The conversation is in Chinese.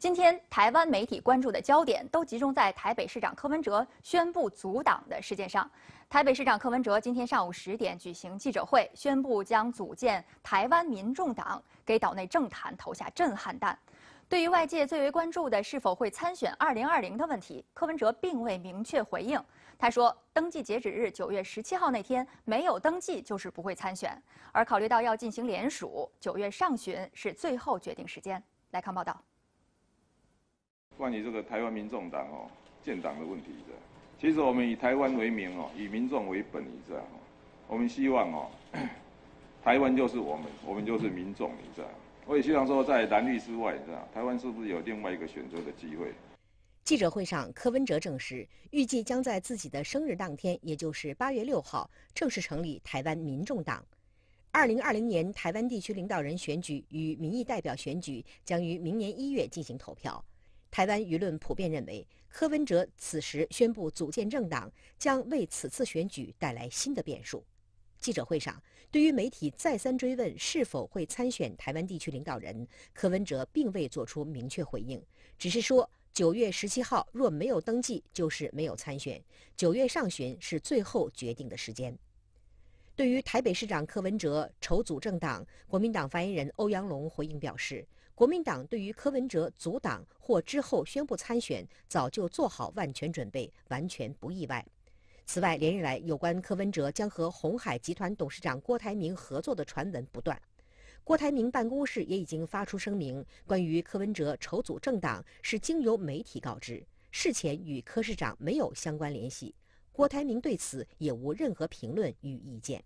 今天，台湾媒体关注的焦点都集中在台北市长柯文哲宣布阻挡的事件上。台北市长柯文哲今天上午十点举行记者会，宣布将组建台湾民众党，给岛内政坛投下震撼弹。对于外界最为关注的是否会参选二零二零的问题，柯文哲并未明确回应。他说：“登记截止日九月十七号那天没有登记，就是不会参选。而考虑到要进行联署，九月上旬是最后决定时间。”来看报道。关于这个台湾民众党哦建党的问题的，其实我们以台湾为名哦，以民众为本，你知道，我们希望哦，台湾就是我们，我们就是民众，你知道。我也希望说，在蓝绿之外，你知道，台湾是不是有另外一个选择的机会？记者会上，柯文哲证实，预计将在自己的生日当天，也就是八月六号，正式成立台湾民众党。二零二零年台湾地区领导人选举与民意代表选举将于明年一月进行投票。台湾舆论普遍认为，柯文哲此时宣布组建政党，将为此次选举带来新的变数。记者会上，对于媒体再三追问是否会参选台湾地区领导人，柯文哲并未作出明确回应，只是说：“九月十七号若没有登记，就是没有参选。九月上旬是最后决定的时间。”对于台北市长柯文哲筹组政党，国民党发言人欧阳龙回应表示，国民党对于柯文哲组党或之后宣布参选，早就做好万全准备，完全不意外。此外，连日来有关柯文哲将和鸿海集团董事长郭台铭合作的传闻不断，郭台铭办公室也已经发出声明，关于柯文哲筹组政党是经由媒体告知，事前与柯市长没有相关联系。郭台铭对此也无任何评论与意见。